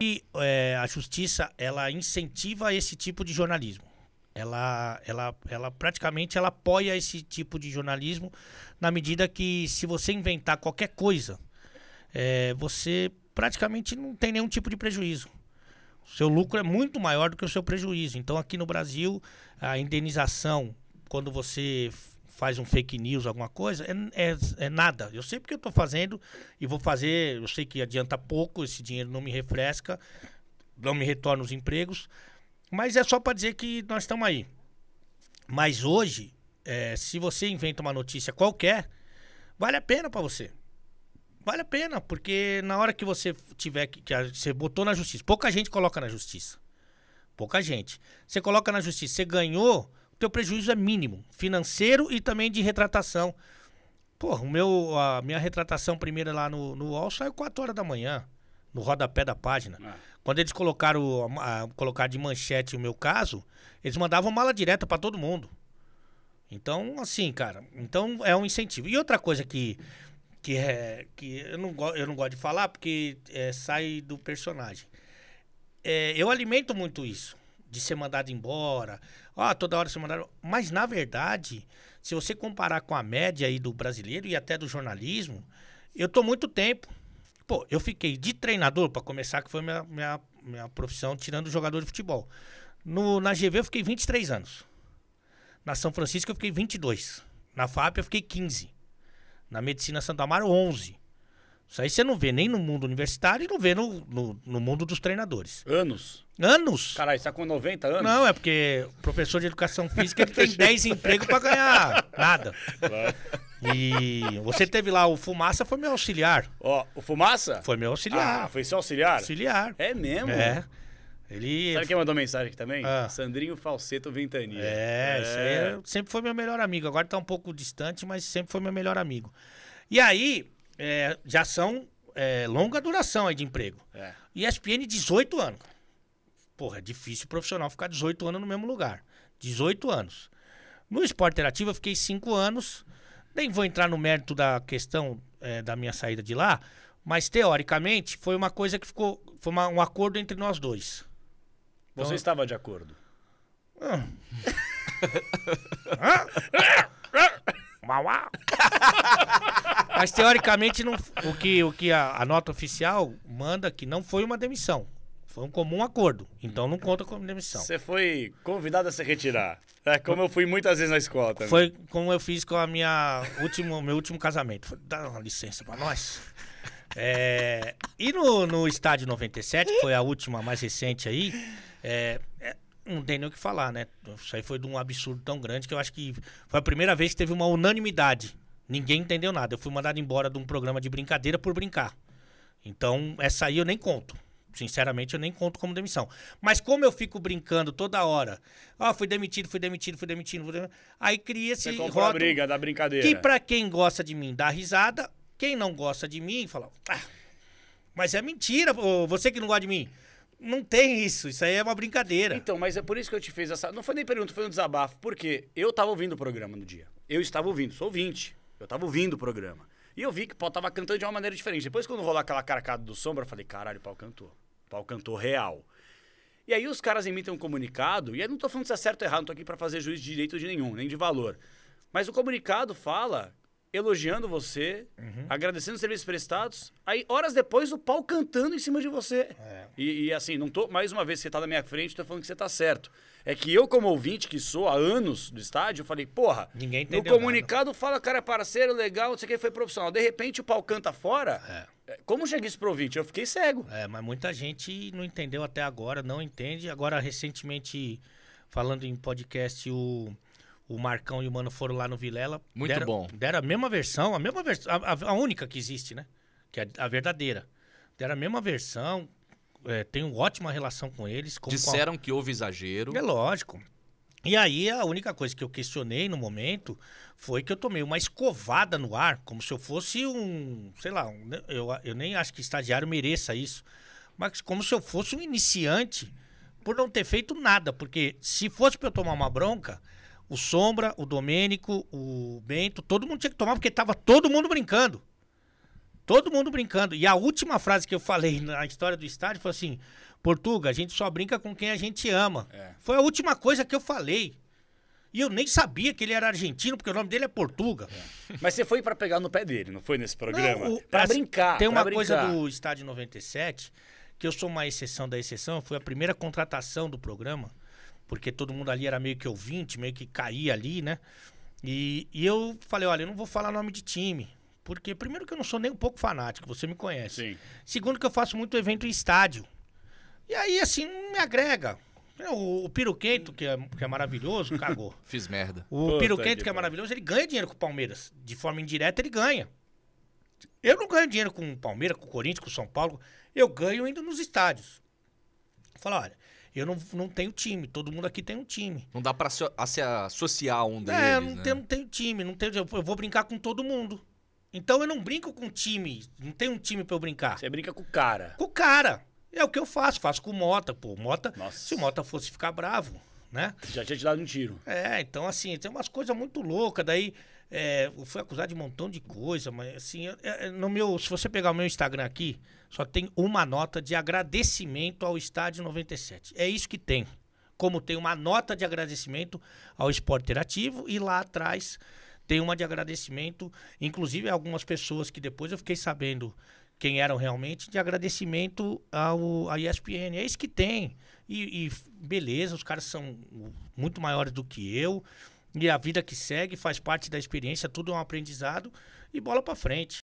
E é, a justiça, ela incentiva esse tipo de jornalismo. Ela, ela, ela praticamente ela apoia esse tipo de jornalismo na medida que se você inventar qualquer coisa, é, você praticamente não tem nenhum tipo de prejuízo. O seu lucro é muito maior do que o seu prejuízo. Então, aqui no Brasil, a indenização, quando você faz um fake news, alguma coisa, é, é, é nada. Eu sei porque eu estou fazendo e vou fazer, eu sei que adianta pouco, esse dinheiro não me refresca, não me retorna os empregos, mas é só para dizer que nós estamos aí. Mas hoje, é, se você inventa uma notícia qualquer, vale a pena para você. Vale a pena, porque na hora que você tiver que, que você botou na justiça, pouca gente coloca na justiça. Pouca gente. Você coloca na justiça, você ganhou, teu prejuízo é mínimo, financeiro e também de retratação. Porra, o meu, a minha retratação primeira lá no, no UOL saiu 4 horas da manhã, no rodapé da página. Ah. Quando eles colocaram, a, colocaram de manchete o meu caso, eles mandavam mala direta para todo mundo. Então, assim, cara, então é um incentivo. E outra coisa que, que, é, que eu, não go, eu não gosto de falar porque é, sai do personagem. É, eu alimento muito isso de ser mandado embora. Ah, toda hora ser mandado. Mas na verdade, se você comparar com a média aí do brasileiro e até do jornalismo, eu tô muito tempo. Pô, eu fiquei de treinador para começar, que foi minha, minha, minha profissão tirando jogador de futebol. No, na GV eu fiquei 23 anos. Na São Francisco eu fiquei 22. Na FAP eu fiquei 15. Na Medicina Santa Amaro 11. Isso aí você não vê nem no mundo universitário e não vê no, no, no mundo dos treinadores. Anos. Anos? Caralho, está com 90 anos? Não, é porque professor de educação física ele tem 10 empregos para ganhar nada. Claro. E você teve lá, o Fumaça foi meu auxiliar. Ó, oh, o Fumaça? Foi meu auxiliar. Ah, foi seu auxiliar? Auxiliar. É mesmo? É. Ele... Sabe quem mandou mensagem aqui também? Ah. Sandrinho Falseto Ventania. É, é. é, sempre foi meu melhor amigo. Agora está um pouco distante, mas sempre foi meu melhor amigo. E aí, é, já são é, longa duração aí de emprego. É. ESPN, 18 anos. Porra, é difícil o profissional ficar 18 anos no mesmo lugar. 18 anos. No esporte interativo, eu fiquei 5 anos. Nem vou entrar no mérito da questão é, da minha saída de lá, mas teoricamente foi uma coisa que ficou. Foi uma, um acordo entre nós dois. Então, Você estava de acordo? Ah. ah? Uau, uau. Mas teoricamente não, o que, o que a, a, nota oficial manda que não foi uma demissão. Foi um comum acordo. Então não conta como demissão. Você foi convidado a se retirar. É como eu fui muitas vezes na escola também. Foi como eu fiz com a minha último, meu último casamento. dá uma licença pra nós. É, e no, no estádio 97, que foi a última mais recente aí, é, é não tem nem o que falar, né? Isso aí foi de um absurdo tão grande que eu acho que foi a primeira vez que teve uma unanimidade. Ninguém entendeu nada. Eu fui mandado embora de um programa de brincadeira por brincar. Então, essa aí eu nem conto. Sinceramente, eu nem conto como demissão. Mas como eu fico brincando toda hora, ó, oh, ah, fui demitido, fui demitido, fui demitido, fui demitido aí cria esse rótulo briga da brincadeira. Que para quem gosta de mim dá risada, quem não gosta de mim fala, ah, mas é mentira, você que não gosta de mim. Não tem isso, isso aí é uma brincadeira. Então, mas é por isso que eu te fiz essa. Não foi nem pergunta, foi um desabafo. Porque eu tava ouvindo o programa no dia. Eu estava ouvindo, sou ouvinte. Eu tava ouvindo o programa. E eu vi que o Pau tava cantando de uma maneira diferente. Depois, quando rolou aquela carcada do sombra, eu falei: caralho, o Pau cantou. O Pau cantou real. E aí os caras emitem um comunicado, e eu não tô falando se é certo ou errado, não tô aqui para fazer juiz de direito de nenhum, nem de valor. Mas o comunicado fala elogiando você, uhum. agradecendo os serviços prestados. Aí, horas depois, o pau cantando em cima de você. É. E, e, assim, não tô, mais uma vez, você tá na minha frente, tô falando que você tá certo. É que eu, como ouvinte que sou há anos do estádio, falei, porra, Ninguém no comunicado nada. fala, cara, é parceiro, legal, não sei o que, foi profissional. De repente, o pau canta fora. É. é. Como chega isso pro ouvinte? Eu fiquei cego. É, mas muita gente não entendeu até agora, não entende. Agora, recentemente, falando em podcast, o o Marcão e o Mano foram lá no Vilela. Muito deram, bom. Deram a mesma versão, a mesma versão, a, a, única que existe, né? Que é a, verdadeira. Deram a mesma versão, é, tenho ótima relação com eles. Disseram com a... que houve exagero. É lógico. E aí a única coisa que eu questionei no momento foi que eu tomei uma escovada no ar, como se eu fosse um, sei lá, um, né, eu, eu nem acho que estagiário mereça isso, mas como se eu fosse um iniciante por não ter feito nada, porque se fosse para eu tomar uma bronca, o Sombra, o Domênico, o Bento, todo mundo tinha que tomar, porque tava todo mundo brincando. Todo mundo brincando. E a última frase que eu falei na história do estádio foi assim: Portuga, a gente só brinca com quem a gente ama. É. Foi a última coisa que eu falei. E eu nem sabia que ele era argentino, porque o nome dele é Portuga. É. Mas você foi para pegar no pé dele, não foi nesse programa? para brincar. Tem uma brincar. coisa do estádio 97, que eu sou uma exceção da exceção, foi a primeira contratação do programa porque todo mundo ali era meio que ouvinte, meio que caía ali, né? E, e eu falei, olha, eu não vou falar nome de time, porque primeiro que eu não sou nem um pouco fanático, você me conhece. Sim. Segundo que eu faço muito evento em estádio. E aí, assim, me agrega. O, o Piroquento, que é, que é maravilhoso, cagou. Fiz merda. O Pô, Piroquento, que é maravilhoso, ele ganha dinheiro com o Palmeiras. De forma indireta, ele ganha. Eu não ganho dinheiro com o Palmeiras, com o Corinthians, com o São Paulo. Eu ganho indo nos estádios. Fala, olha, eu não, não tenho time, todo mundo aqui tem um time. Não dá pra se, a, se associar um é, deles, É, eu não, né? tenho, não tenho time, não tenho, eu vou brincar com todo mundo. Então eu não brinco com time, não tem um time pra eu brincar. Você brinca com o cara. Com o cara. É o que eu faço, faço com o Mota, pô. Mota, Nossa. se o Mota fosse ficar bravo, né? Já tinha te dado um tiro. É, então assim, tem umas coisas muito loucas, daí é, foi acusado de um montão de coisa, mas assim, é, é, no meu, se você pegar o meu Instagram aqui, só tem uma nota de agradecimento ao Estádio 97. É isso que tem. Como tem uma nota de agradecimento ao Esporte Interativo e lá atrás tem uma de agradecimento, inclusive algumas pessoas que depois eu fiquei sabendo quem eram realmente, de agradecimento ao, à ESPN. É isso que tem. E, e beleza, os caras são muito maiores do que eu. E a vida que segue faz parte da experiência, tudo é um aprendizado e bola para frente.